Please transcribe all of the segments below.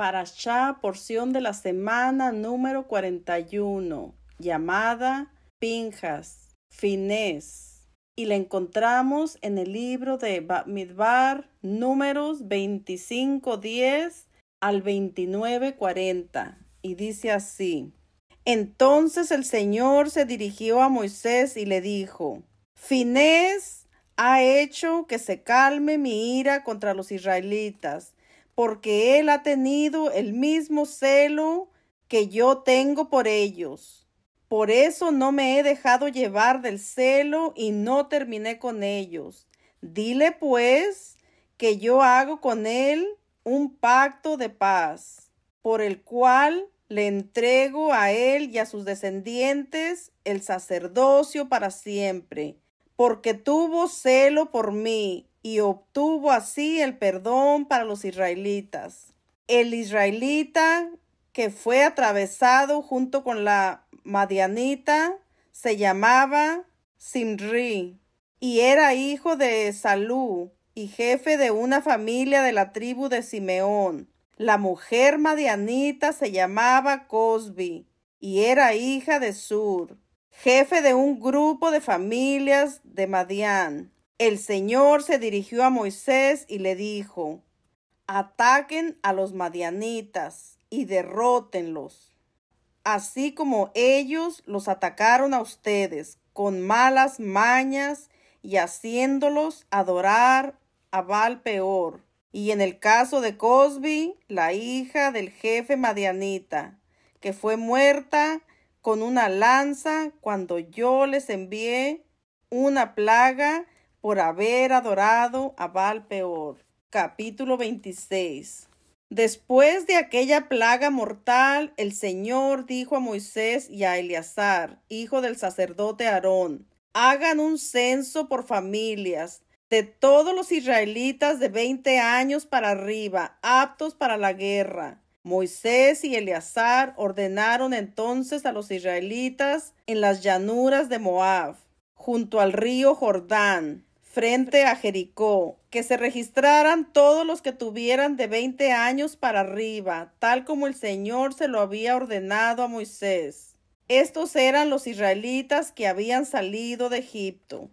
Parashá, porción de la semana número 41, llamada Pinjas, Finés, y la encontramos en el libro de Midbar, números 25:10 al 29:40, y dice así: Entonces el Señor se dirigió a Moisés y le dijo: Finés ha hecho que se calme mi ira contra los israelitas porque Él ha tenido el mismo celo que yo tengo por ellos. Por eso no me he dejado llevar del celo y no terminé con ellos. Dile pues que yo hago con Él un pacto de paz, por el cual le entrego a Él y a sus descendientes el sacerdocio para siempre, porque tuvo celo por mí y obtuvo así el perdón para los israelitas. El israelita que fue atravesado junto con la madianita se llamaba Simri y era hijo de Salú y jefe de una familia de la tribu de Simeón. La mujer madianita se llamaba Cosbi y era hija de Sur, jefe de un grupo de familias de Madián. El Señor se dirigió a Moisés y le dijo, ataquen a los madianitas y derrótenlos, así como ellos los atacaron a ustedes con malas mañas y haciéndolos adorar a Baal peor. Y en el caso de Cosby, la hija del jefe madianita, que fue muerta con una lanza cuando yo les envié una plaga por haber adorado a Baal Peor. Capítulo 26. Después de aquella plaga mortal, el Señor dijo a Moisés y a Eleazar, hijo del sacerdote Aarón, hagan un censo por familias de todos los israelitas de veinte años para arriba, aptos para la guerra. Moisés y Eleazar ordenaron entonces a los israelitas en las llanuras de Moab, junto al río Jordán, frente a Jericó, que se registraran todos los que tuvieran de veinte años para arriba, tal como el Señor se lo había ordenado a Moisés. Estos eran los israelitas que habían salido de Egipto.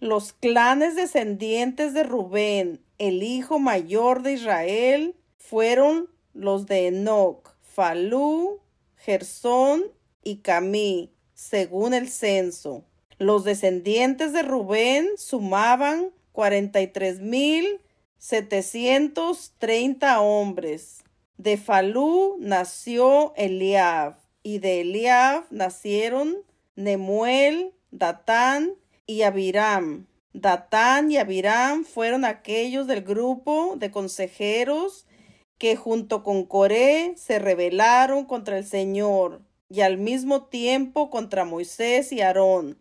Los clanes descendientes de Rubén, el hijo mayor de Israel, fueron los de Enoch, Falú, Gersón y Camí, según el censo. Los descendientes de Rubén sumaban cuarenta y tres mil setecientos treinta hombres. De Falú nació Eliab, y de Eliab nacieron Nemuel, Datán y Abiram. Datán y Abiram fueron aquellos del grupo de consejeros que junto con Coré se rebelaron contra el Señor y al mismo tiempo contra Moisés y Aarón.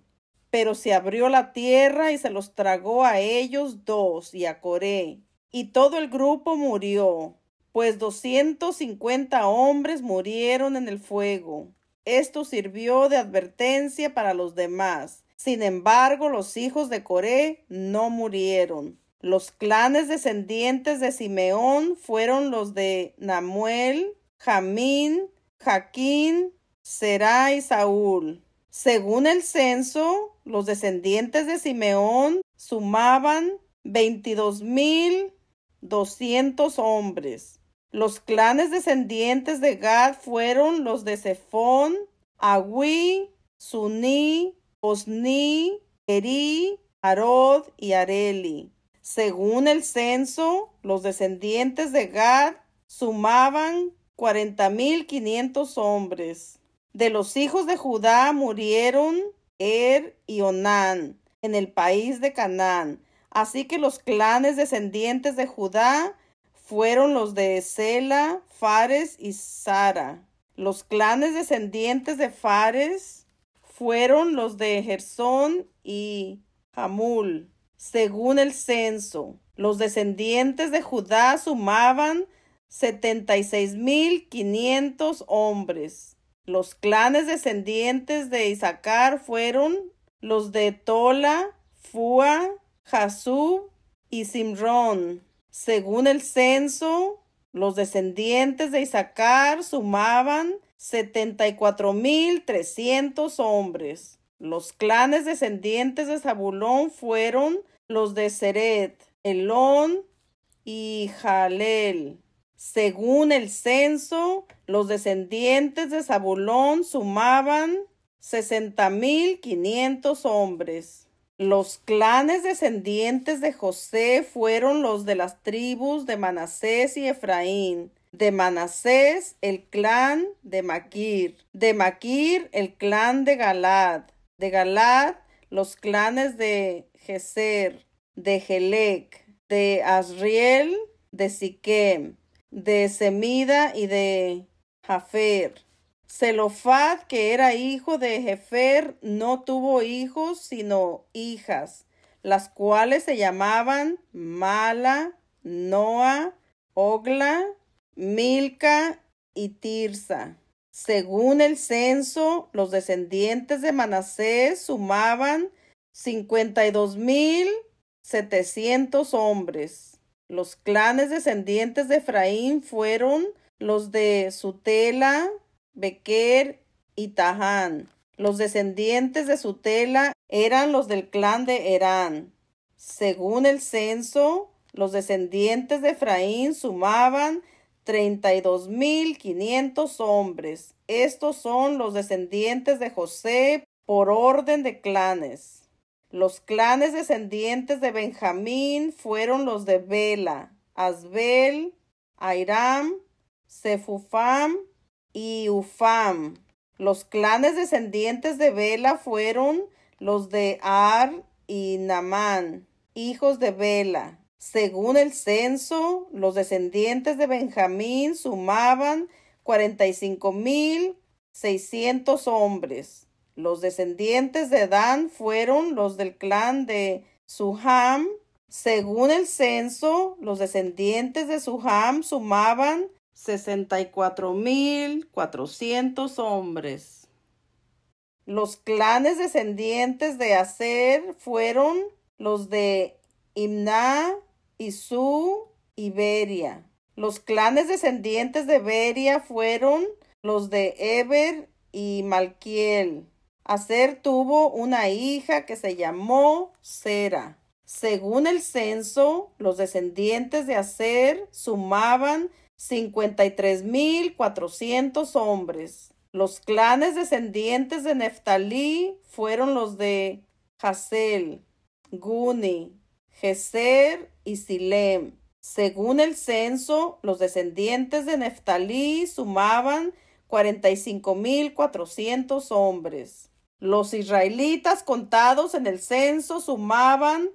Pero se abrió la tierra y se los tragó a ellos dos y a Coré. Y todo el grupo murió, pues doscientos cincuenta hombres murieron en el fuego. Esto sirvió de advertencia para los demás. Sin embargo, los hijos de Coré no murieron. Los clanes descendientes de Simeón fueron los de Namuel, Jamín, Jaquín, Será y Saúl. Según el censo, los descendientes de Simeón sumaban veintidós mil doscientos hombres. Los clanes descendientes de Gad fueron los de Sefón, Agui, Suní, Osni, Eri, Harod y Areli. Según el censo, los descendientes de Gad sumaban cuarenta mil quinientos hombres. De los hijos de Judá murieron Er y Onán, en el país de Canaán. Así que los clanes descendientes de Judá fueron los de Sela, Fares y Sara. Los clanes descendientes de Fares fueron los de Gersón y Hamul, según el censo. Los descendientes de Judá sumaban setenta y seis mil quinientos hombres. Los clanes descendientes de Isaacar fueron los de Tola, Fua, Jasub y Simrón. Según el censo, los descendientes de Isaacar sumaban 74.300 hombres. Los clanes descendientes de Zabulón fueron los de Seret, Elón y Jalel. Según el censo, los descendientes de Zabulón sumaban sesenta mil quinientos hombres. Los clanes descendientes de José fueron los de las tribus de Manasés y Efraín. De Manasés el clan de Maquir, de Maquir el clan de Galad, de Galad los clanes de Geser, de Gelec, de Asriel, de Siquem, de Semida y de Jafer. Zelofad, que era hijo de Jefer, no tuvo hijos, sino hijas, las cuales se llamaban Mala, Noa, Ogla, Milca y Tirsa. Según el censo, los descendientes de Manasés sumaban 52,700 hombres. Los clanes descendientes de Efraín fueron los de Sutela, Bequer y Taján. Los descendientes de Sutela eran los del clan de Herán. Según el censo, los descendientes de Efraín sumaban 32.500 hombres. Estos son los descendientes de José por orden de clanes. Los clanes descendientes de Benjamín fueron los de Bela, Asbel, Airam, Sefufam y Ufam. Los clanes descendientes de Bela fueron los de Ar y Namán, hijos de Bela. Según el censo, los descendientes de Benjamín sumaban 45.600 hombres. Los descendientes de Dan fueron los del clan de Suham. Según el censo, los descendientes de Suham sumaban mil cuatrocientos hombres. Los clanes descendientes de Aser fueron los de Imna, Isú y Beria. Los clanes descendientes de Beria fueron los de Eber y Malquiel. Aser tuvo una hija que se llamó Sera. Según el censo, los descendientes de Aser sumaban tres mil cuatrocientos hombres. Los clanes descendientes de Neftalí fueron los de Hazel, Guni, Geser y Silem. Según el censo, los descendientes de Neftalí sumaban mil cuatrocientos hombres. Los israelitas contados en el censo sumaban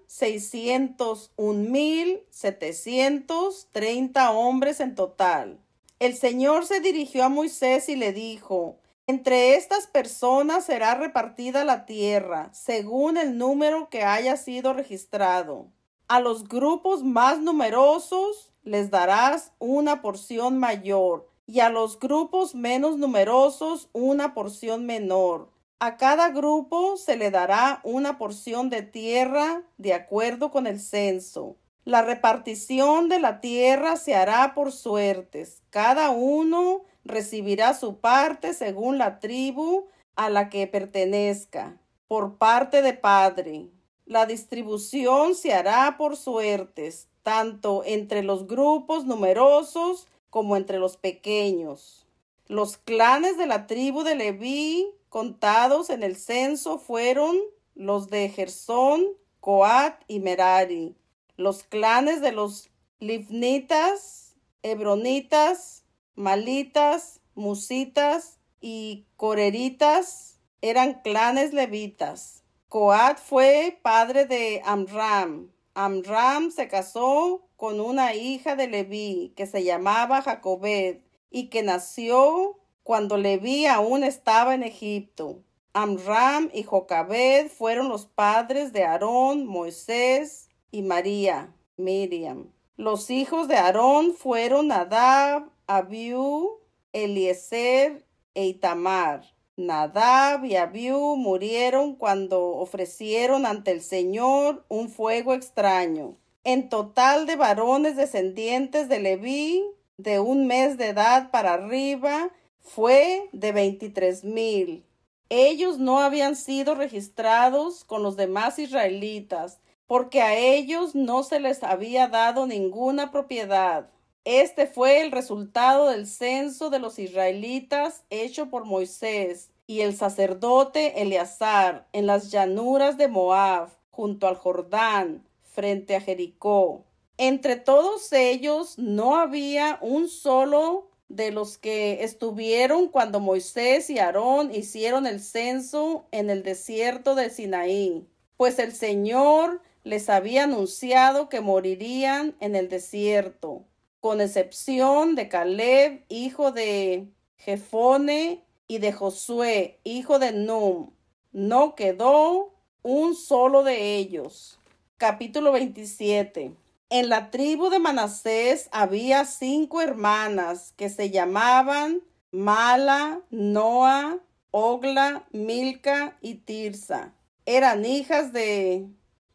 treinta hombres en total. El Señor se dirigió a Moisés y le dijo, entre estas personas será repartida la tierra, según el número que haya sido registrado. A los grupos más numerosos les darás una porción mayor, y a los grupos menos numerosos una porción menor a cada grupo se le dará una porción de tierra de acuerdo con el censo. La repartición de la tierra se hará por suertes. Cada uno recibirá su parte según la tribu a la que pertenezca, por parte de padre. La distribución se hará por suertes, tanto entre los grupos numerosos como entre los pequeños. Los clanes de la tribu de Leví Contados en el censo fueron los de Gersón, Coat y Merari, los clanes de los Livnitas, Hebronitas, Malitas, Musitas y Coreritas eran clanes levitas. Coat fue padre de Amram. Amram se casó con una hija de Leví que se llamaba Jacobed y que nació cuando Leví aún estaba en Egipto, Amram y Jocabed fueron los padres de Aarón, Moisés y María, Miriam. Los hijos de Aarón fueron Nadab, Abiú, Eliezer e Itamar. Nadab y Abiú murieron cuando ofrecieron ante el Señor un fuego extraño. En total de varones descendientes de Leví, de un mes de edad para arriba, fue de veintitrés mil. Ellos no habían sido registrados con los demás israelitas, porque a ellos no se les había dado ninguna propiedad. Este fue el resultado del censo de los israelitas hecho por Moisés y el sacerdote Eleazar en las llanuras de Moab, junto al Jordán, frente a Jericó. Entre todos ellos no había un solo de los que estuvieron cuando Moisés y Aarón hicieron el censo en el desierto de Sinaí, pues el Señor les había anunciado que morirían en el desierto, con excepción de Caleb, hijo de Jefone, y de Josué, hijo de Num. No quedó un solo de ellos. Capítulo 27. En la tribu de Manasés había cinco hermanas que se llamaban Mala, Noa, Ogla, Milca y Tirsa. Eran hijas de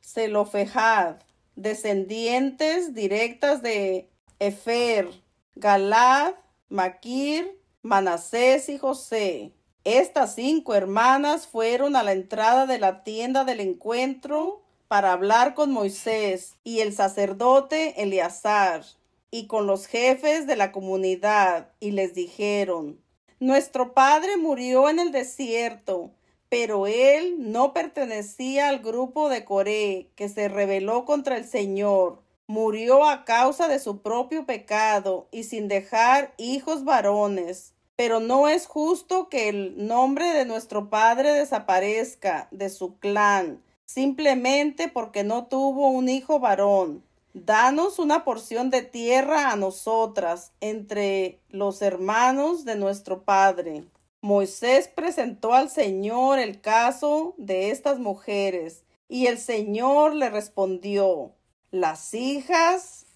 Zelofejad, descendientes directas de Efer, Galad, Maquir, Manasés y José. Estas cinco hermanas fueron a la entrada de la tienda del encuentro para hablar con Moisés y el sacerdote Eleazar y con los jefes de la comunidad y les dijeron, Nuestro padre murió en el desierto, pero él no pertenecía al grupo de Coré que se rebeló contra el Señor. Murió a causa de su propio pecado y sin dejar hijos varones. Pero no es justo que el nombre de nuestro padre desaparezca de su clan simplemente porque no tuvo un hijo varón. Danos una porción de tierra a nosotras entre los hermanos de nuestro padre. Moisés presentó al Señor el caso de estas mujeres y el Señor le respondió, las hijas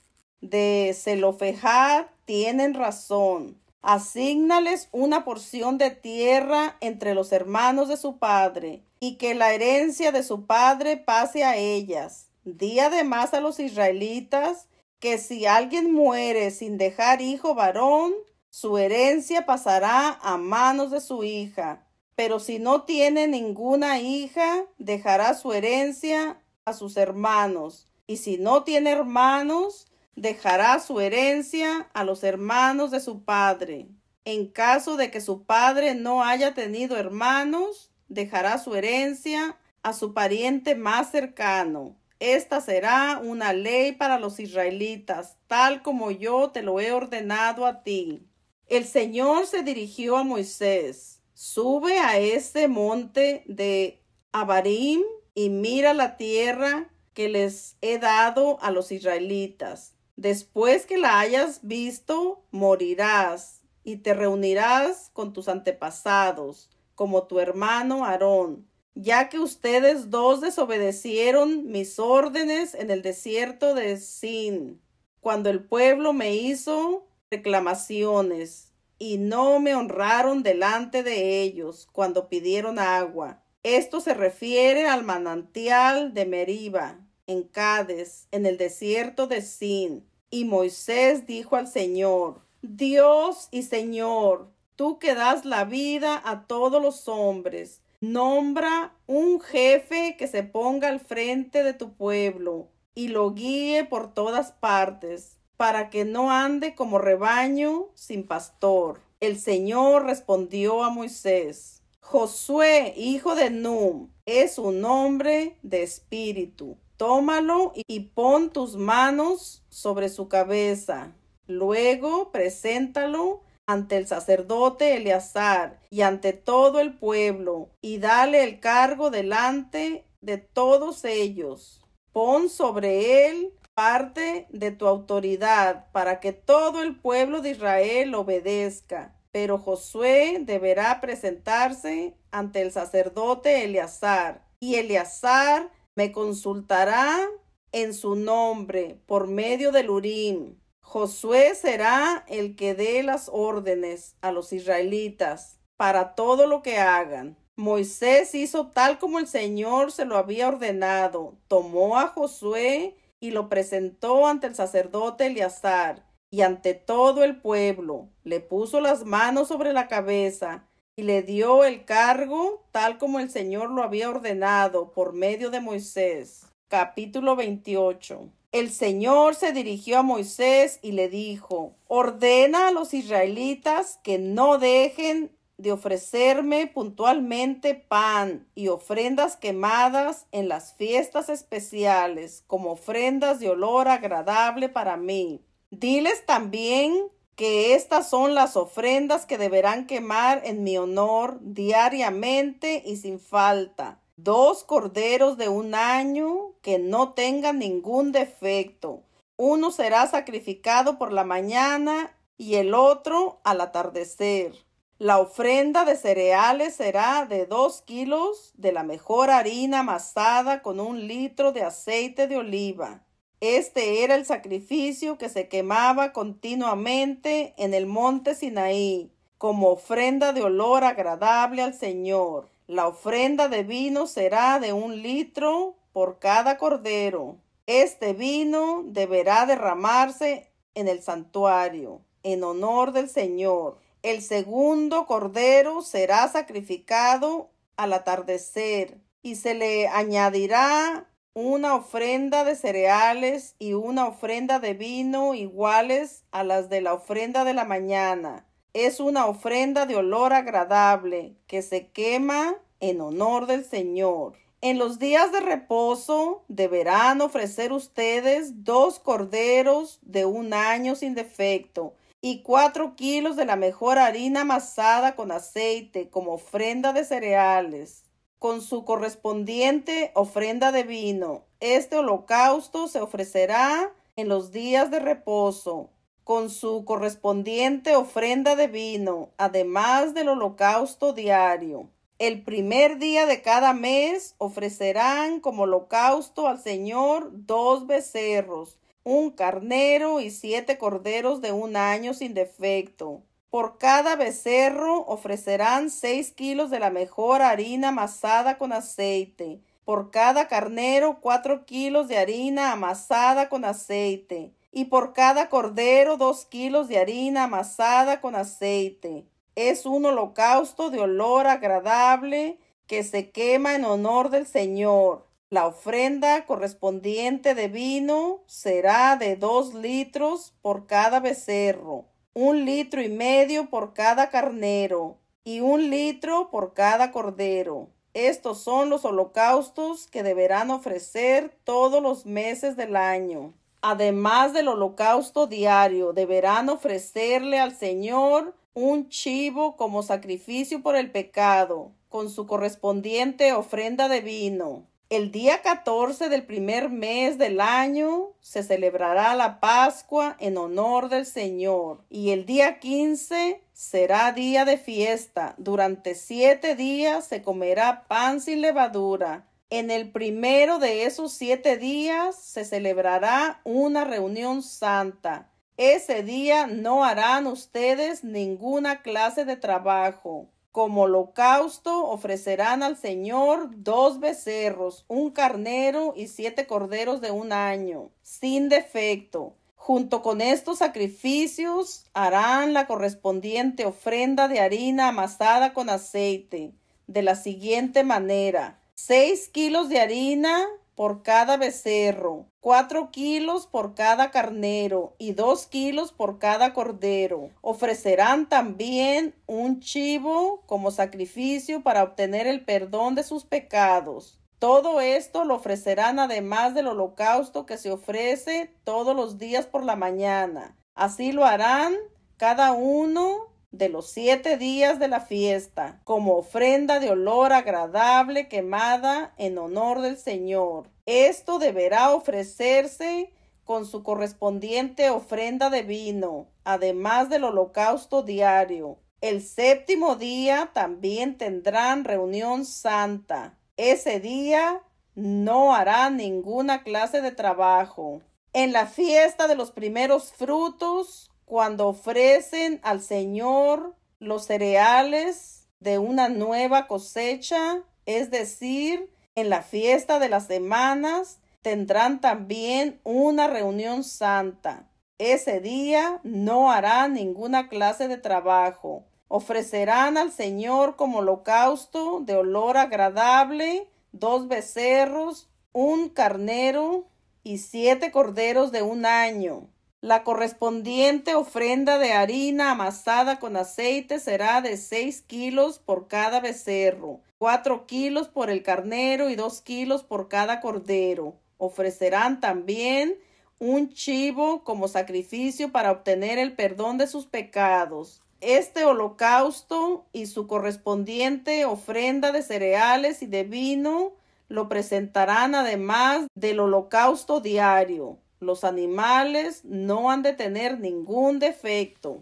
de Zelofejad tienen razón. Asígnales una porción de tierra entre los hermanos de su padre y que la herencia de su padre pase a ellas. Di además a los israelitas que si alguien muere sin dejar hijo varón, su herencia pasará a manos de su hija. Pero si no tiene ninguna hija, dejará su herencia a sus hermanos. Y si no tiene hermanos, dejará su herencia a los hermanos de su padre. En caso de que su padre no haya tenido hermanos, dejará su herencia a su pariente más cercano. Esta será una ley para los israelitas, tal como yo te lo he ordenado a ti. El Señor se dirigió a Moisés, sube a este monte de Abarim y mira la tierra que les he dado a los israelitas. Después que la hayas visto, morirás y te reunirás con tus antepasados como tu hermano Aarón, ya que ustedes dos desobedecieron mis órdenes en el desierto de Sin, cuando el pueblo me hizo reclamaciones y no me honraron delante de ellos cuando pidieron agua. Esto se refiere al manantial de Meriba, en Cádiz, en el desierto de Sin. Y Moisés dijo al Señor, Dios y Señor, tú que das la vida a todos los hombres. Nombra un jefe que se ponga al frente de tu pueblo y lo guíe por todas partes, para que no ande como rebaño sin pastor. El Señor respondió a Moisés, Josué, hijo de Num, es un hombre de espíritu. Tómalo y pon tus manos sobre su cabeza. Luego preséntalo ante el sacerdote Eleazar y ante todo el pueblo, y dale el cargo delante de todos ellos. Pon sobre él parte de tu autoridad para que todo el pueblo de Israel obedezca. Pero Josué deberá presentarse ante el sacerdote Eleazar, y Eleazar me consultará en su nombre por medio del Urim Josué será el que dé las órdenes a los israelitas para todo lo que hagan. Moisés hizo tal como el Señor se lo había ordenado, tomó a Josué y lo presentó ante el sacerdote Eleazar y ante todo el pueblo, le puso las manos sobre la cabeza y le dio el cargo tal como el Señor lo había ordenado por medio de Moisés. Capítulo 28 el Señor se dirigió a Moisés y le dijo, ordena a los israelitas que no dejen de ofrecerme puntualmente pan y ofrendas quemadas en las fiestas especiales como ofrendas de olor agradable para mí. Diles también que estas son las ofrendas que deberán quemar en mi honor diariamente y sin falta dos corderos de un año que no tengan ningún defecto. Uno será sacrificado por la mañana y el otro al atardecer. La ofrenda de cereales será de dos kilos de la mejor harina amasada con un litro de aceite de oliva. Este era el sacrificio que se quemaba continuamente en el monte Sinaí, como ofrenda de olor agradable al Señor. La ofrenda de vino será de un litro por cada cordero. Este vino deberá derramarse en el santuario, en honor del Señor. El segundo cordero será sacrificado al atardecer y se le añadirá una ofrenda de cereales y una ofrenda de vino iguales a las de la ofrenda de la mañana es una ofrenda de olor agradable que se quema en honor del Señor. En los días de reposo deberán ofrecer ustedes dos corderos de un año sin defecto y cuatro kilos de la mejor harina amasada con aceite como ofrenda de cereales, con su correspondiente ofrenda de vino. Este holocausto se ofrecerá en los días de reposo con su correspondiente ofrenda de vino, además del holocausto diario. El primer día de cada mes ofrecerán como holocausto al Señor dos becerros, un carnero y siete corderos de un año sin defecto. Por cada becerro ofrecerán seis kilos de la mejor harina amasada con aceite. Por cada carnero cuatro kilos de harina amasada con aceite y por cada cordero dos kilos de harina amasada con aceite. Es un holocausto de olor agradable que se quema en honor del Señor. La ofrenda correspondiente de vino será de dos litros por cada becerro, un litro y medio por cada carnero y un litro por cada cordero. Estos son los holocaustos que deberán ofrecer todos los meses del año además del holocausto diario, deberán ofrecerle al Señor un chivo como sacrificio por el pecado, con su correspondiente ofrenda de vino. El día 14 del primer mes del año se celebrará la Pascua en honor del Señor y el día 15 será día de fiesta. Durante siete días se comerá pan sin levadura en el primero de esos siete días se celebrará una reunión santa. Ese día no harán ustedes ninguna clase de trabajo. Como holocausto ofrecerán al Señor dos becerros, un carnero y siete corderos de un año, sin defecto. Junto con estos sacrificios harán la correspondiente ofrenda de harina amasada con aceite, de la siguiente manera Seis kilos de harina por cada becerro, cuatro kilos por cada carnero y dos kilos por cada cordero. Ofrecerán también un chivo como sacrificio para obtener el perdón de sus pecados. Todo esto lo ofrecerán además del holocausto que se ofrece todos los días por la mañana. Así lo harán cada uno de los siete días de la fiesta, como ofrenda de olor agradable quemada en honor del Señor. Esto deberá ofrecerse con su correspondiente ofrenda de vino, además del holocausto diario. El séptimo día también tendrán reunión santa. Ese día no hará ninguna clase de trabajo. En la fiesta de los primeros frutos cuando ofrecen al Señor los cereales de una nueva cosecha, es decir, en la fiesta de las semanas, tendrán también una reunión santa. Ese día no hará ninguna clase de trabajo. Ofrecerán al Señor como holocausto de olor agradable dos becerros, un carnero y siete corderos de un año. La correspondiente ofrenda de harina amasada con aceite será de seis kilos por cada becerro, cuatro kilos por el carnero y dos kilos por cada cordero. Ofrecerán también un chivo como sacrificio para obtener el perdón de sus pecados. Este holocausto y su correspondiente ofrenda de cereales y de vino lo presentarán además del holocausto diario los animales no han de tener ningún defecto.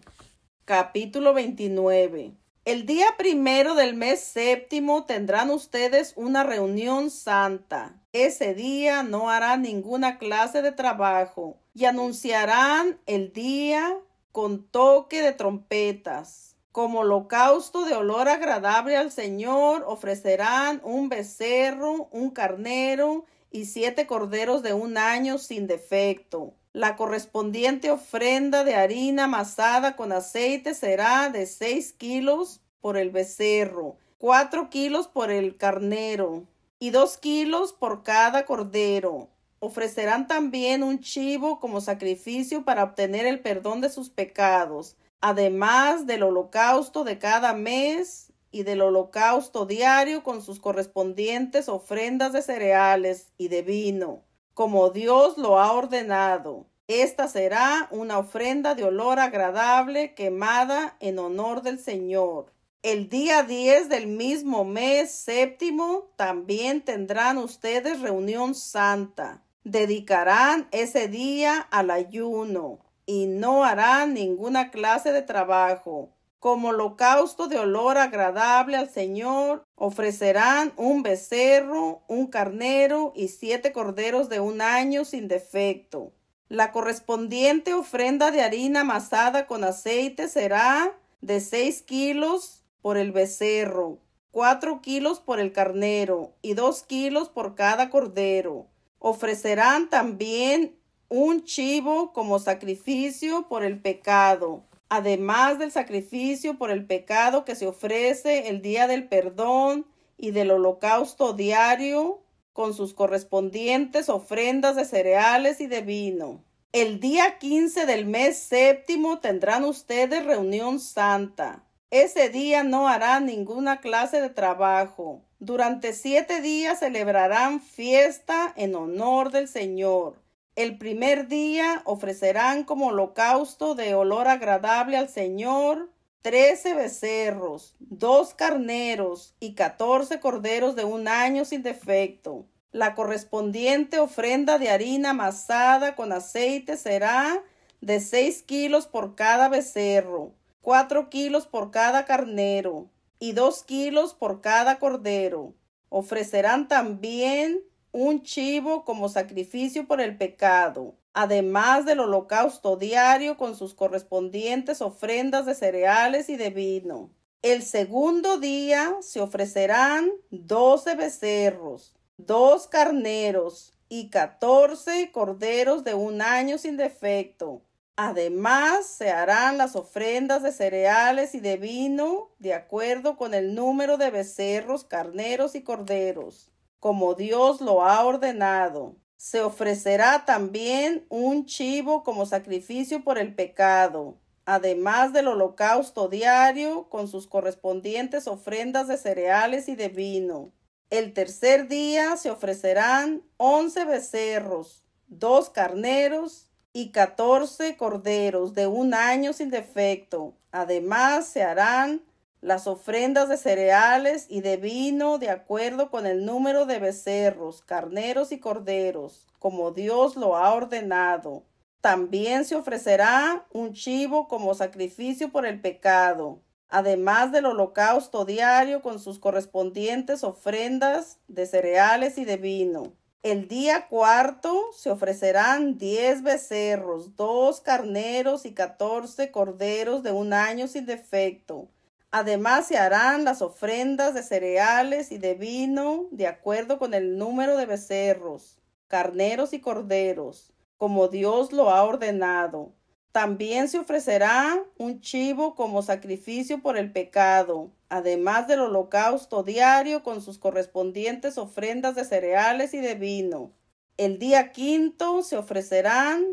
Capítulo 29. El día primero del mes séptimo tendrán ustedes una reunión santa. Ese día no harán ninguna clase de trabajo y anunciarán el día con toque de trompetas. Como holocausto de olor agradable al Señor ofrecerán un becerro, un carnero y siete corderos de un año sin defecto. La correspondiente ofrenda de harina amasada con aceite será de seis kilos por el becerro, cuatro kilos por el carnero y dos kilos por cada cordero. Ofrecerán también un chivo como sacrificio para obtener el perdón de sus pecados, además del holocausto de cada mes y del holocausto diario con sus correspondientes ofrendas de cereales y de vino, como Dios lo ha ordenado. Esta será una ofrenda de olor agradable quemada en honor del Señor. El día 10 del mismo mes séptimo también tendrán ustedes reunión santa. Dedicarán ese día al ayuno y no harán ninguna clase de trabajo como holocausto de olor agradable al Señor, ofrecerán un becerro, un carnero y siete corderos de un año sin defecto. La correspondiente ofrenda de harina amasada con aceite será de seis kilos por el becerro, cuatro kilos por el carnero y dos kilos por cada cordero. Ofrecerán también un chivo como sacrificio por el pecado además del sacrificio por el pecado que se ofrece el día del perdón y del holocausto diario, con sus correspondientes ofrendas de cereales y de vino. El día 15 del mes séptimo tendrán ustedes reunión santa. Ese día no harán ninguna clase de trabajo. Durante siete días celebrarán fiesta en honor del Señor. El primer día ofrecerán como holocausto de olor agradable al Señor trece becerros, dos carneros y catorce corderos de un año sin defecto. La correspondiente ofrenda de harina amasada con aceite será de seis kilos por cada becerro, cuatro kilos por cada carnero y dos kilos por cada cordero. Ofrecerán también un chivo como sacrificio por el pecado, además del holocausto diario con sus correspondientes ofrendas de cereales y de vino. El segundo día se ofrecerán doce becerros, dos carneros y catorce corderos de un año sin defecto. Además, se harán las ofrendas de cereales y de vino de acuerdo con el número de becerros, carneros y corderos como Dios lo ha ordenado. Se ofrecerá también un chivo como sacrificio por el pecado, además del holocausto diario con sus correspondientes ofrendas de cereales y de vino. El tercer día se ofrecerán once becerros, dos carneros y catorce corderos de un año sin defecto. Además se harán las ofrendas de cereales y de vino de acuerdo con el número de becerros, carneros y corderos, como Dios lo ha ordenado. También se ofrecerá un chivo como sacrificio por el pecado, además del holocausto diario con sus correspondientes ofrendas de cereales y de vino. El día cuarto se ofrecerán diez becerros, dos carneros y catorce corderos de un año sin defecto Además se harán las ofrendas de cereales y de vino de acuerdo con el número de becerros, carneros y corderos, como Dios lo ha ordenado. También se ofrecerá un chivo como sacrificio por el pecado, además del holocausto diario con sus correspondientes ofrendas de cereales y de vino. El día quinto se ofrecerán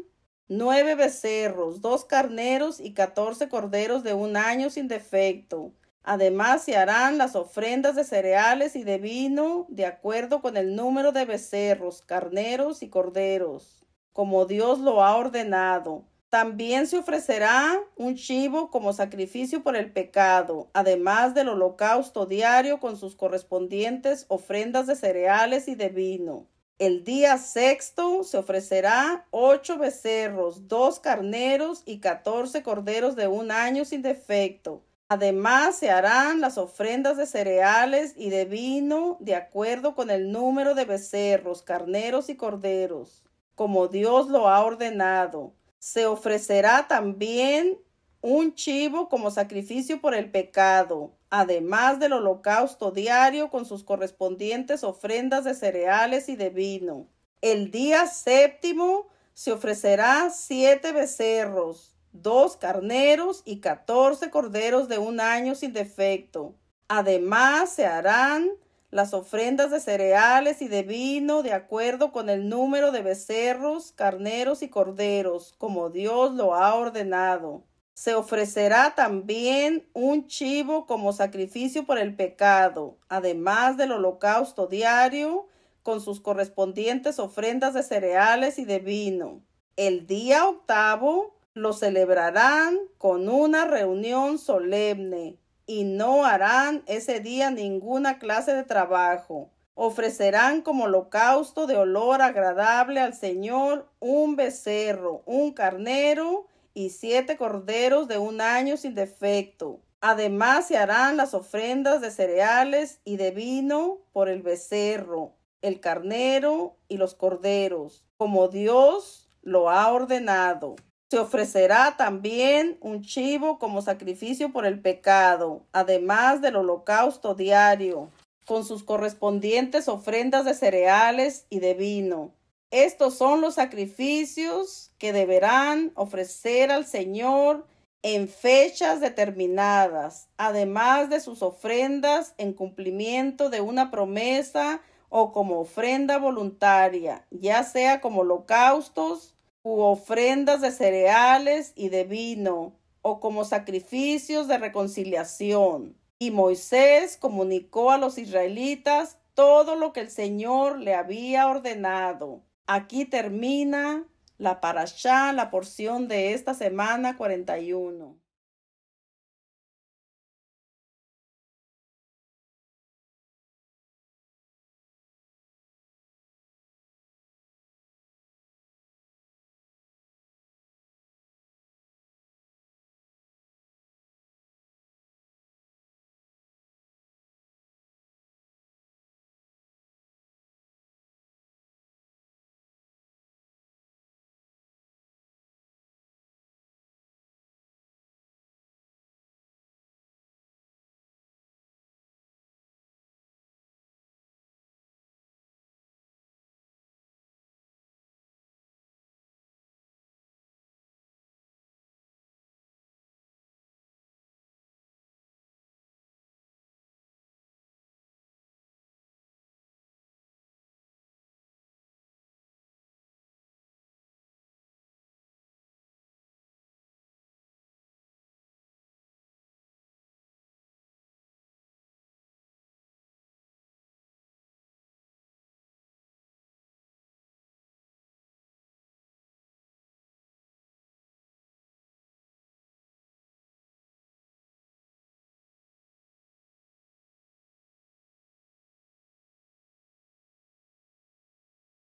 nueve becerros, dos carneros y catorce corderos de un año sin defecto. Además se harán las ofrendas de cereales y de vino de acuerdo con el número de becerros, carneros y corderos, como Dios lo ha ordenado. También se ofrecerá un chivo como sacrificio por el pecado, además del holocausto diario con sus correspondientes ofrendas de cereales y de vino. El día sexto se ofrecerá ocho becerros, dos carneros y catorce corderos de un año sin defecto. Además se harán las ofrendas de cereales y de vino de acuerdo con el número de becerros, carneros y corderos, como Dios lo ha ordenado. Se ofrecerá también un chivo como sacrificio por el pecado, además del holocausto diario con sus correspondientes ofrendas de cereales y de vino. El día séptimo se ofrecerá siete becerros, dos carneros y catorce corderos de un año sin defecto. Además se harán las ofrendas de cereales y de vino de acuerdo con el número de becerros, carneros y corderos, como Dios lo ha ordenado se ofrecerá también un chivo como sacrificio por el pecado, además del holocausto diario con sus correspondientes ofrendas de cereales y de vino. El día octavo lo celebrarán con una reunión solemne y no harán ese día ninguna clase de trabajo. Ofrecerán como holocausto de olor agradable al Señor un becerro, un carnero, y siete corderos de un año sin defecto. Además se harán las ofrendas de cereales y de vino por el becerro, el carnero y los corderos, como Dios lo ha ordenado. Se ofrecerá también un chivo como sacrificio por el pecado, además del holocausto diario, con sus correspondientes ofrendas de cereales y de vino. Estos son los sacrificios que deberán ofrecer al Señor en fechas determinadas, además de sus ofrendas en cumplimiento de una promesa o como ofrenda voluntaria, ya sea como holocaustos u ofrendas de cereales y de vino, o como sacrificios de reconciliación. Y Moisés comunicó a los israelitas todo lo que el Señor le había ordenado. Aquí termina la parashá, la porción de esta semana 41.